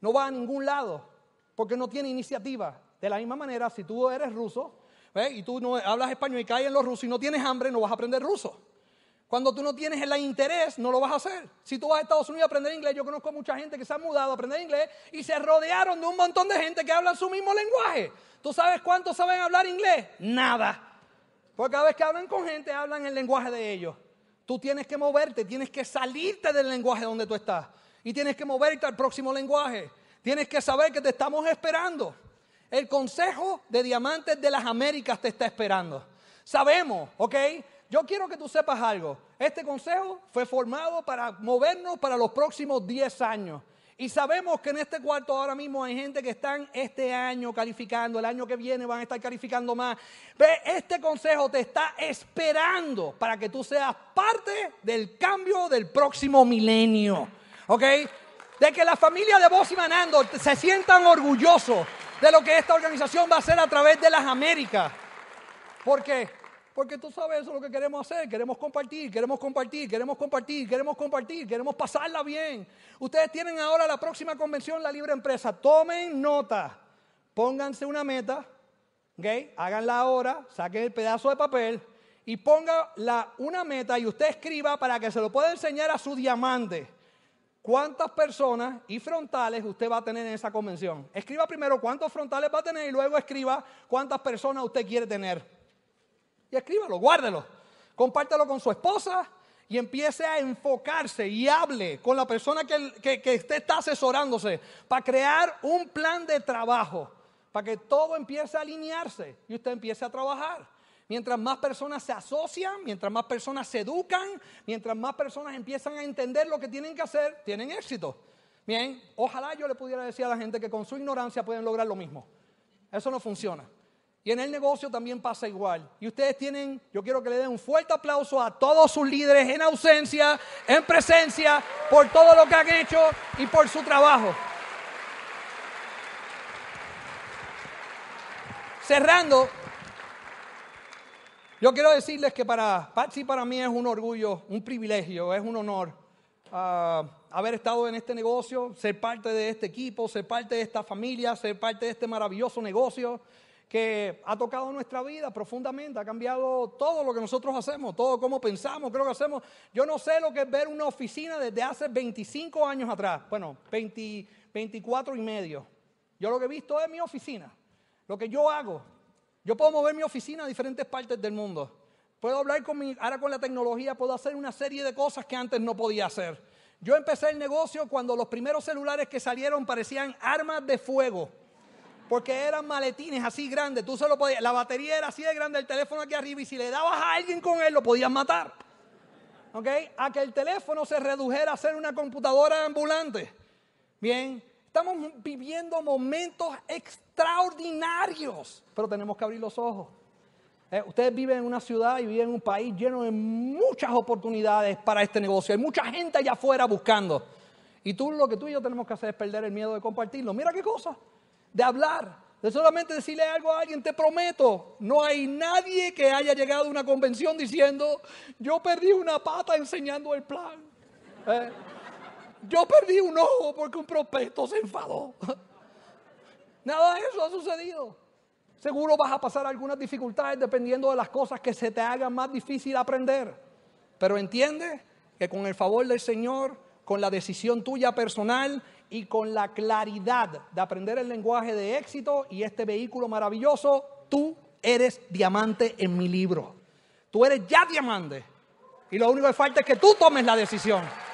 Speaker 2: No va a ningún lado, porque no tiene iniciativa. De la misma manera, si tú eres ruso y tú no hablas español y caes en los rusos y no tienes hambre, no vas a aprender ruso. Cuando tú no tienes el interés, no lo vas a hacer. Si tú vas a Estados Unidos a aprender inglés, yo conozco mucha gente que se ha mudado a aprender inglés y se rodearon de un montón de gente que hablan su mismo lenguaje. ¿Tú sabes cuántos saben hablar inglés? Nada. Porque cada vez que hablan con gente, hablan el lenguaje de ellos. Tú tienes que moverte, tienes que salirte del lenguaje donde tú estás. Y tienes que moverte al próximo lenguaje. Tienes que saber que te estamos esperando. El Consejo de Diamantes de las Américas te está esperando. Sabemos, ¿ok? Yo quiero que tú sepas algo. Este consejo fue formado para movernos para los próximos 10 años. Y sabemos que en este cuarto ahora mismo hay gente que están este año calificando, el año que viene van a estar calificando más. Ve, este consejo te está esperando para que tú seas parte del cambio del próximo milenio. ¿Ok? De que la familia de Vos y Manando se sientan orgullosos de lo que esta organización va a hacer a través de las Américas. Porque porque tú sabes, eso es lo que queremos hacer. Queremos compartir, queremos compartir, queremos compartir, queremos compartir, queremos pasarla bien. Ustedes tienen ahora la próxima convención, la libre empresa. Tomen nota, pónganse una meta, ¿okay? Háganla ahora, saquen el pedazo de papel y ponga una meta y usted escriba para que se lo pueda enseñar a su diamante. ¿Cuántas personas y frontales usted va a tener en esa convención? Escriba primero cuántos frontales va a tener y luego escriba cuántas personas usted quiere tener y escríbalo, guárdelo. Compártelo con su esposa y empiece a enfocarse y hable con la persona que, usted está asesorándose para crear un plan de trabajo, para que todo empiece a alinearse y usted empiece a trabajar. Mientras más personas se asocian, mientras más personas se educan, mientras más personas empiezan a entender lo que tienen que hacer, tienen éxito. Bien, ojalá yo le pudiera decir a la gente que con su ignorancia pueden lograr lo mismo. Eso no funciona. Y en el negocio también pasa igual. Y ustedes tienen, yo quiero que le den un fuerte aplauso a todos sus líderes en ausencia, en presencia, por todo lo que han hecho y por su trabajo. Cerrando, yo quiero decirles que para Patsy para mí es un orgullo, un privilegio, es un honor ah, haber estado en este negocio, ser parte de este equipo, ser parte de esta familia, ser parte de este maravilloso negocio que ha tocado nuestra vida profundamente, ha cambiado todo lo que nosotros hacemos, todo cómo pensamos, creo que hacemos. Yo no sé lo que es ver una oficina desde hace 25 años atrás, bueno, 24 y medio. Yo lo que he visto es mi oficina, lo que yo hago. Yo puedo mover mi oficina a diferentes partes del mundo. Puedo hablar con mi, ahora con la tecnología, puedo hacer una serie de cosas que antes no podía hacer. Yo empecé el negocio cuando los primeros celulares que salieron parecían armas de fuego. Porque eran maletines así grandes, tú solo la batería era así de grande, el teléfono aquí arriba, y si le dabas a alguien con él, lo podías matar. ¿Ok? A que el teléfono se redujera a ser una computadora ambulante. Bien, estamos viviendo momentos extraordinarios, pero tenemos que abrir los ojos. Eh, ustedes viven en una ciudad y viven en un país lleno de muchas oportunidades para este negocio. Hay mucha gente allá afuera buscando. Y tú lo que tú y yo tenemos que hacer es perder el miedo de compartirlo. Mira qué cosa de hablar, de solamente decirle algo a alguien, te prometo, no hay nadie que haya llegado a una convención diciendo, yo perdí una pata enseñando el plan. ¿Eh? Yo perdí un ojo porque un prospecto se enfadó. Nada de eso ha sucedido. Seguro vas a pasar algunas dificultades dependiendo de las cosas que se te hagan más difícil aprender. Pero entiende que con el favor del Señor, con la decisión tuya personal, y con la claridad de aprender el lenguaje de éxito y este vehículo maravilloso, tú eres diamante en mi libro. Tú eres ya diamante. Y lo único que falta es que tú tomes la decisión.